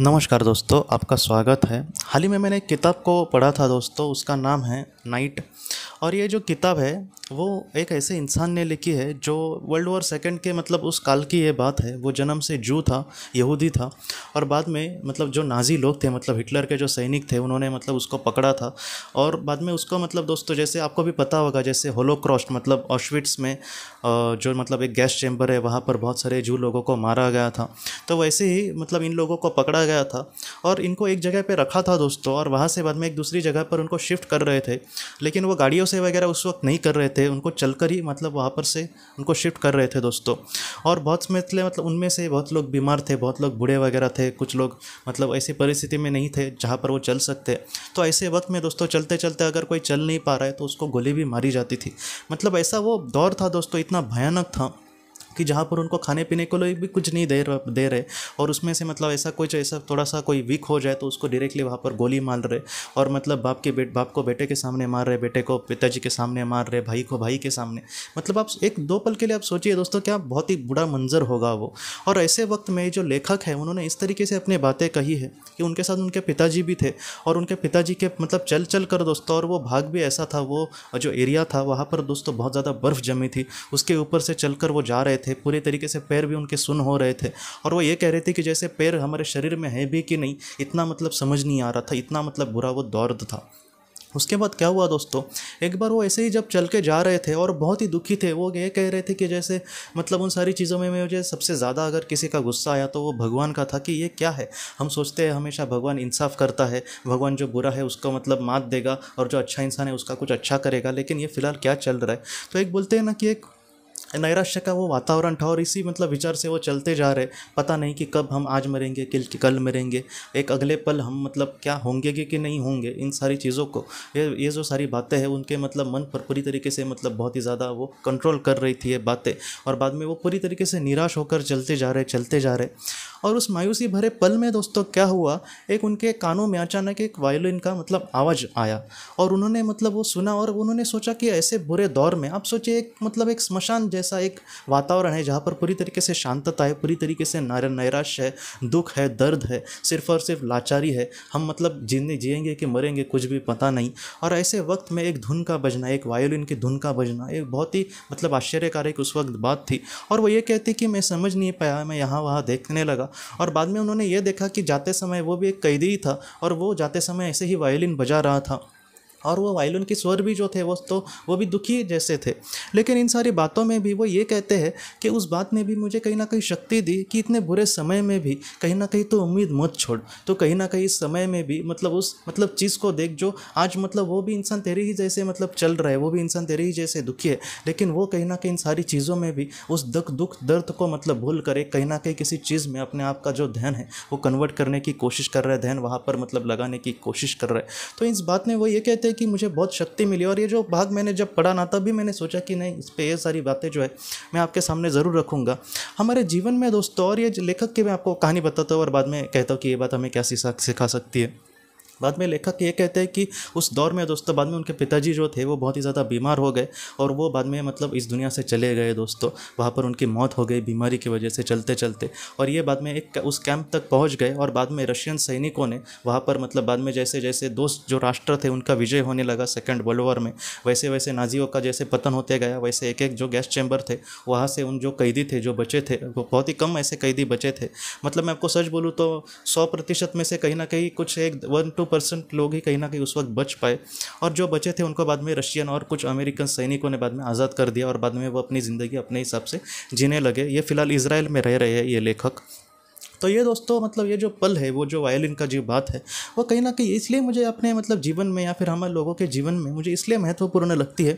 नमस्कार दोस्तों आपका स्वागत है हाल ही में मैंने एक किताब को पढ़ा था दोस्तों उसका नाम है नाइट और ये जो किताब है वो एक ऐसे इंसान ने लिखी है जो वर्ल्ड वॉर सेकेंड के मतलब उस काल की ये बात है वो जन्म से जू था यहूदी था और बाद में मतलब जो नाजी लोग थे मतलब हिटलर के जो सैनिक थे उन्होंने मतलब उसको पकड़ा था और बाद में उसको मतलब दोस्तों जैसे आपको भी पता होगा जैसे होलोक्रॉस्ट मतलब ऑशविट्स में जो मतलब एक गैस चैम्बर है वहाँ पर बहुत सारे जू लोगों को मारा गया था तो वैसे ही मतलब इन लोगों को पकड़ा गया था और इनको एक जगह पर रखा था दोस्तों और वहाँ से बाद में एक दूसरी जगह पर उनको शिफ्ट कर रहे थे लेकिन वो गाड़ियों से वगैरह उस वक्त नहीं कर रहे थे उनको चलकर ही मतलब वहाँ पर से उनको शिफ्ट कर रहे थे दोस्तों और बहुत मतलब मतलब उनमें से बहुत लोग बीमार थे बहुत लोग बूढ़े वगैरह थे कुछ लोग मतलब ऐसी परिस्थिति में नहीं थे जहाँ पर वो चल सकते तो ऐसे वक्त में दोस्तों चलते चलते अगर कोई चल नहीं पा रहा है तो उसको गोली भी मारी जाती थी मतलब ऐसा वो दौर था दोस्तों इतना भयानक था कि जहाँ पर उनको खाने पीने को भी कुछ नहीं दे रहे दे रहे और उसमें से मतलब ऐसा कुछ ऐसा थोड़ा सा कोई वीक हो जाए तो उसको डायरेक्टली वहाँ पर गोली मार रहे और मतलब बाप के बेट बाप को बेटे के सामने मार रहे बेटे को पिताजी के सामने मार रहे भाई को भाई के सामने मतलब आप एक दो पल के लिए आप सोचिए दोस्तों क्या बहुत ही बुरा मंजर होगा वो और ऐसे वक्त में जो लेखक है उन्होंने इस तरीके से अपनी बातें कही है कि उनके साथ उनके पिताजी भी थे और उनके पिताजी के मतलब चल चल कर दोस्तों और वो भाग भी ऐसा था वो जो एरिया था वहाँ पर दोस्तों बहुत ज़्यादा बर्फ़ जमी थी उसके ऊपर से चल कर वो जा रहे थे थे पूरे तरीके से पैर भी उनके सुन हो रहे थे और वो ये कह रहे थे कि जैसे पैर हमारे शरीर में है भी कि नहीं इतना मतलब समझ नहीं आ रहा था इतना मतलब बुरा वो दर्द था उसके बाद क्या हुआ दोस्तों एक बार वो ऐसे ही जब चल के जा रहे थे और बहुत ही दुखी थे वो ये कह रहे थे कि जैसे मतलब उन सारी चीज़ों में मुझे सबसे ज़्यादा अगर किसी का गुस्सा आया तो वो भगवान का था कि ये क्या है हम सोचते हैं हमेशा भगवान इंसाफ करता है भगवान जो बुरा है उसको मतलब मात देगा और जो अच्छा इंसान है उसका कुछ अच्छा करेगा लेकिन ये फ़िलहाल क्या चल रहा है तो एक बोलते हैं ना कि एक नैराश्य का वो वातावरण था और इसी मतलब विचार से वो चलते जा रहे पता नहीं कि कब हम आज मरेंगे कि कल मरेंगे एक अगले पल हम मतलब क्या होंगे कि नहीं होंगे इन सारी चीज़ों को ये ये जो सारी बातें हैं उनके मतलब मन पर पूरी तरीके से मतलब बहुत ही ज़्यादा वो कंट्रोल कर रही थी ये बातें और बाद में वो पूरी तरीके से निराश होकर चलते जा रहे चलते जा रहे और उस मायूसी भरे पल में दोस्तों क्या हुआ एक उनके कानों में अचानक एक वायोलिन का मतलब आवाज़ आया और उन्होंने मतलब वो सुना और उन्होंने सोचा कि ऐसे बुरे दौर में आप सोचिए एक मतलब एक स्मशान जैसे ऐसा एक वातावरण है जहाँ पर पूरी तरीके से शांतता है पूरी तरीके से नैर नैराश है दुख है दर्द है सिर्फ और सिर्फ लाचारी है हम मतलब जीने जिएंगे कि मरेंगे कुछ भी पता नहीं और ऐसे वक्त में एक धुन का बजना एक वायोलिन की धुन का बजना एक बहुत ही मतलब आश्चर्यकारक उस वक्त बात थी और वो ये कहती कि मैं समझ नहीं पाया मैं यहाँ वहाँ देखने लगा और बाद में उन्होंने ये देखा कि जाते समय वो भी एक कैदी ही था और वो जाते समय ऐसे ही वायोलिन बजा रहा था और वो वायलिन के स्वर भी जो थे वो तो वो भी दुखी जैसे थे लेकिन इन सारी बातों में भी वो ये कहते हैं कि उस बात ने भी मुझे कहीं ना कहीं शक्ति दी कि इतने बुरे समय में भी कहीं ना कहीं तो उम्मीद मत छोड़ तो कहीं ना कहीं इस समय में भी मतलब उस मतलब चीज़ को देख जो आज मतलब वो भी इंसान तेरे ही जैसे मतलब चल रहा है वो भी इंसान तेरे ही जैसे दुखी है लेकिन वो कहीं ना कहीं इन सारी चीज़ों में भी उस दुख दुख दर्द को मतलब भूल कर एक कहीं ना कहीं किसी चीज़ में अपने आप का जो ध्यान है वो कन्वर्ट करने की कोशिश कर रहा है ध्यान वहाँ पर मतलब लगाने की कोशिश कर रहा है तो इस बात में वो ये कहते हैं कि मुझे बहुत शक्ति मिली और ये जो भाग मैंने जब पढ़ा ना तभी मैंने सोचा कि नहीं इस पर ये सारी बातें जो है मैं आपके सामने ज़रूर रखूँगा हमारे जीवन में दोस्तों और ये लेखक की मैं आपको कहानी बताता हूँ और बाद में कहता हूँ कि ये बात हमें क्या सिखा सकती है बाद में लेखक ये कहते हैं कि उस दौर में दोस्तों बाद में उनके पिताजी जो थे वो बहुत ही ज़्यादा बीमार हो गए और वो बाद में मतलब इस दुनिया से चले गए दोस्तों वहाँ पर उनकी मौत हो गई बीमारी की वजह से चलते चलते और ये बाद में एक उस कैंप तक पहुँच गए और बाद में रशियन सैनिकों ने वहाँ पर मतलब बाद में जैसे जैसे दोस्त जो राष्ट्र थे उनका विजय होने लगा सेकेंड वर्ल्ड वॉर में वैसे वैसे नाजियों का जैसे पतन होते गया वैसे एक एक जो गैस चैम्बर थे वहाँ से उन जो कैदी थे जो बचे थे वो बहुत ही कम ऐसे कैदी बचे थे मतलब मैं आपको सच बोलूँ तो सौ प्रतिशत में से कहीं ना कहीं कुछ एक वन टू परसेंट लोग ही कहीं ना कहीं उस वक्त बच पाए और जो बचे थे उनको बाद में रशियन और कुछ अमेरिकन सैनिकों ने बाद में आज़ाद कर दिया और बाद में वो अपनी ज़िंदगी अपने हिसाब से जीने लगे ये फ़िलहाल इसराइल में रह रहे हैं ये लेखक तो ये दोस्तों मतलब ये जो पल है वो जो वायलिन का जो बात है वो कहीं ना कहीं इसलिए मुझे अपने मतलब जीवन में या फिर हमारे लोगों के जीवन में मुझे इसलिए महत्वपूर्ण लगती है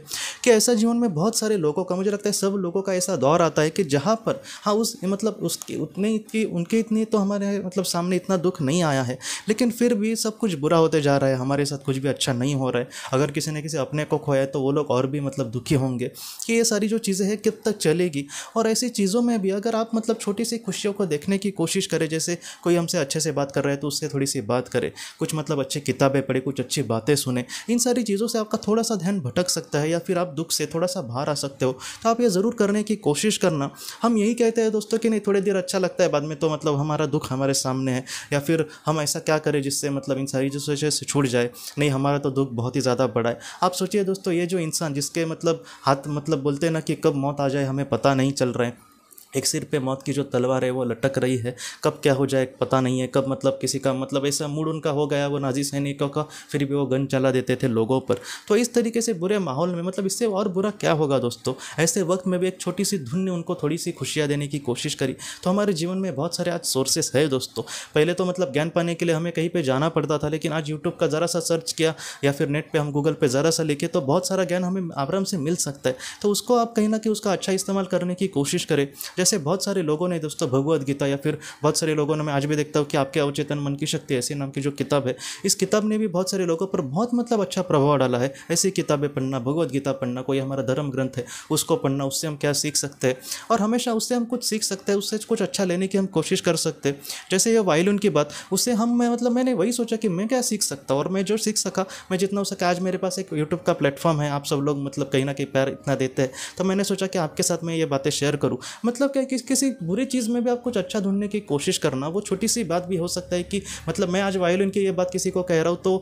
कि ऐसा जीवन में बहुत सारे लोगों का मुझे लगता है सब लोगों का ऐसा दौर आता है कि जहाँ पर हाँ उस मतलब उसकी उतने इतनी उनके इतनी तो हमारे मतलब सामने इतना दुख नहीं आया है लेकिन फिर भी सब कुछ बुरा होते जा रहा है हमारे साथ कुछ भी अच्छा नहीं हो रहा है अगर किसी ने किसी अपने को खोया है तो वो लोग और भी मतलब दुखी होंगे कि ये सारी जो चीज़ें हैं कब तक चलेगी और ऐसी चीज़ों में भी अगर आप मतलब छोटी सी खुशियों को देखने की कोशिश करे जैसे कोई हमसे अच्छे से बात कर रहा है तो उससे थोड़ी सी बात करें कुछ मतलब अच्छी किताबें पढ़े कुछ अच्छी बातें सुने इन सारी चीज़ों से आपका थोड़ा सा ध्यान भटक सकता है या फिर आप दुख से थोड़ा सा बाहर आ सकते हो तो आप ये ज़रूर करने की कोशिश करना हम यही कहते हैं दोस्तों कि नहीं थोड़ी देर अच्छा लगता है बाद में तो मतलब हमारा दुख हमारे सामने है या फिर हम ऐसा क्या करें जिससे मतलब इन सारी चीज़ों से छूट जाए नहीं हमारा तो दुख बहुत ही ज़्यादा बड़ा है आप सोचिए दोस्तों ये जो इंसान जिसके मतलब हाथ मतलब बोलते हैं ना कि कब मौत आ जाए हमें पता नहीं चल रहा है एक सिर पे मौत की जो तलवार है वो लटक रही है कब क्या हो जाए पता नहीं है कब मतलब किसी का मतलब ऐसा मूड उनका हो गया वो नाजी सैनिकों का फिर भी वो गन चला देते थे लोगों पर तो इस तरीके से बुरे माहौल में मतलब इससे और बुरा क्या होगा दोस्तों ऐसे वक्त में भी एक छोटी सी धुन ने उनको थोड़ी सी खुशियाँ देने की कोशिश करी तो हमारे जीवन में बहुत सारे आज सोर्सेस है दोस्तों पहले तो मतलब ज्ञान पाने के लिए हमें कहीं पर जाना पड़ता था लेकिन आज यूट्यूब का ज़रा सा सर्च किया या फिर नेट पर हम गूगल पर ज़रा सा लिखे तो बहुत सारा ज्ञान हमें आराम से मिल सकता है तो उसको आप कहीं ना कहीं उसका अच्छा इस्तेमाल करने की कोशिश करें जैसे बहुत सारे लोगों ने दोस्तों भगवद गीता या फिर बहुत सारे लोगों ने मैं आज भी देखता हूँ कि आपके अवचेतन मन की शक्ति ऐसी नाम की जो किताब है इस किताब ने भी बहुत सारे लोगों पर बहुत मतलब अच्छा प्रभाव डाला है ऐसी किताबें पढ़ना भगवद गीता पढ़ना कोई हमारा धर्म ग्रंथ है उसको पढ़ना उससे हम क्या सीख सकते हैं और हमेशा उससे हम कुछ सीख सकते हैं उससे कुछ अच्छा लेने की हम कोशिश कर सकते हैं जैसे ये वायलिन की बात उससे हम मैं मतलब मैंने वही सोचा कि मैं क्या सीख सकता हूँ और मैं जो सीख सका मैं जितना हो सका आज मेरे पास एक यूट्यूब का प्लेटफॉर्म है आप सब लोग मतलब कहीं ना कहीं प्यार इतना देते हैं तो मैंने सोचा कि आपके साथ मैं ये बातें शेयर करूँ मतलब मतलब क्या कि, किसी बुरी चीज़ में भी आप कुछ अच्छा ढूंढने की कोशिश करना वो छोटी सी बात भी हो सकता है कि मतलब मैं आज वायोलिन की ये बात किसी को कह रहा हूँ तो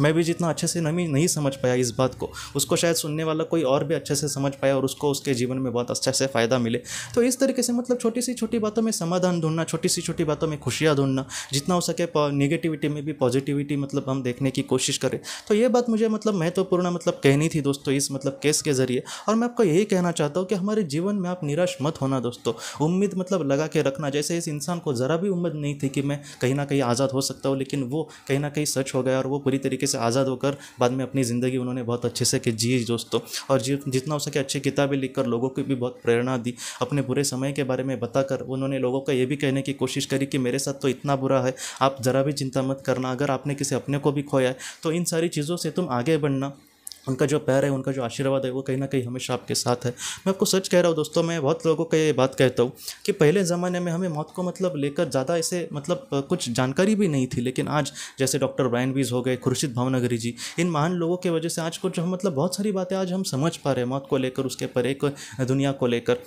मैं भी जितना अच्छे से नहीं नहीं समझ पाया इस बात को उसको शायद सुनने वाला कोई और भी अच्छे से समझ पाया और उसको उसके जीवन में बहुत अच्छे से फ़ायदा मिले तो इस तरीके से मतलब छोटी सी छोटी बातों में समाधान ढूंढना छोटी सी छोटी बातों में खुशियाँ ढूंढना जितना हो सके निगेटिविटी में भी पॉजिटिविटी मतलब हम देखने की कोशिश करें तो ये बात मुझे मतलब महत्वपूर्ण तो मतलब कहनी थी दोस्तों इस मतलब केस के ज़रिए और मैं आपको यही कहना चाहता हूँ कि हमारे जीवन में आप निराश मत होना दोस्तों उम्मीद मतलब लगा के रखना जैसे इस इंसान को ज़रा भी उम्मीद नहीं थी कि मैं कहीं ना कहीं आज़ाद हो सकता हूँ लेकिन वो कहीं ना कहीं सच हो गया और वो पूरी तरीके तरीके से आज़ाद होकर बाद में अपनी ज़िंदगी उन्होंने बहुत अच्छे से जी दोस्तों और जितना हो सके अच्छी किताबें लिखकर लोगों को भी बहुत प्रेरणा दी अपने बुरे समय के बारे में बताकर उन्होंने लोगों का ये भी कहने की कोशिश करी कि मेरे साथ तो इतना बुरा है आप ज़रा भी चिंता मत करना अगर आपने किसी अपने को भी खोया है तो इन सारी चीज़ों से तुम आगे बढ़ना उनका जो प्यार है उनका जो आशीर्वाद है वो कहीं ना कहीं हमेशा आपके साथ है मैं आपको सच कह रहा हूँ दोस्तों मैं बहुत लोगों को ये बात कहता हूँ कि पहले ज़माने में हमें मौत को मतलब लेकर ज़्यादा ऐसे मतलब कुछ जानकारी भी नहीं थी लेकिन आज जैसे डॉक्टर ब्रायन हो गए खुर्शीद भावनगरी जी इन महान लोगों की वजह से आज कुछ हम मतलब बहुत सारी बातें आज हम समझ पा रहे हैं मौत को लेकर उसके पर एक दुनिया को लेकर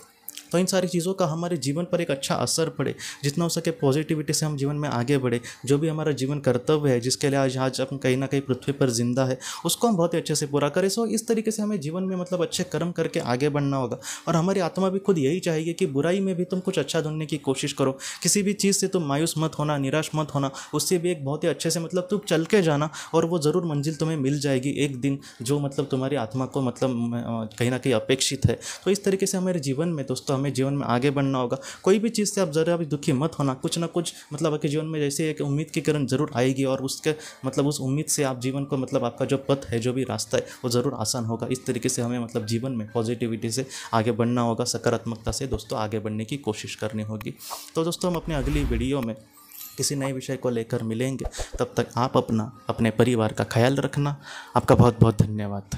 तो इन सारी चीज़ों का हमारे जीवन पर एक अच्छा असर पड़े जितना हो सके पॉजिटिविटी से हम जीवन में आगे बढ़े जो भी हमारा जीवन कर्तव्य है जिसके लिए आज आज हम कहीं ना कहीं पृथ्वी पर जिंदा है उसको हम बहुत ही अच्छे से पूरा करें सो इस तरीके से हमें जीवन में मतलब अच्छे कर्म करके आगे बढ़ना होगा और हमारी आत्मा भी खुद यही चाहिए कि बुराई में भी तुम कुछ अच्छा ढूंढने की कोशिश करो किसी भी चीज़ से तुम मायूस मत होना निराश मत होना उससे भी एक बहुत ही अच्छे से मतलब तुम चल के जाना और वो ज़रूर मंजिल तुम्हें मिल जाएगी एक दिन जो मतलब तुम्हारी आत्मा को मतलब कहीं ना कहीं अपेक्षित है तो इस तरीके से हमारे जीवन में दोस्तों हमें हमें जीवन में आगे बढ़ना होगा कोई भी चीज़ से आप ज़रा भी दुखी मत होना कुछ ना कुछ मतलब आपके जीवन में जैसे एक उम्मीद की किरण ज़रूर आएगी और उसके मतलब उस उम्मीद से आप जीवन को मतलब आपका जो पथ है जो भी रास्ता है वो ज़रूर आसान होगा इस तरीके से हमें मतलब जीवन में पॉजिटिविटी से आगे बढ़ना होगा सकारात्मकता से दोस्तों आगे बढ़ने की कोशिश करनी होगी तो दोस्तों हम अपने अगली वीडियो में किसी नए विषय को लेकर मिलेंगे तब तक आप अपना अपने परिवार का ख्याल रखना आपका बहुत बहुत धन्यवाद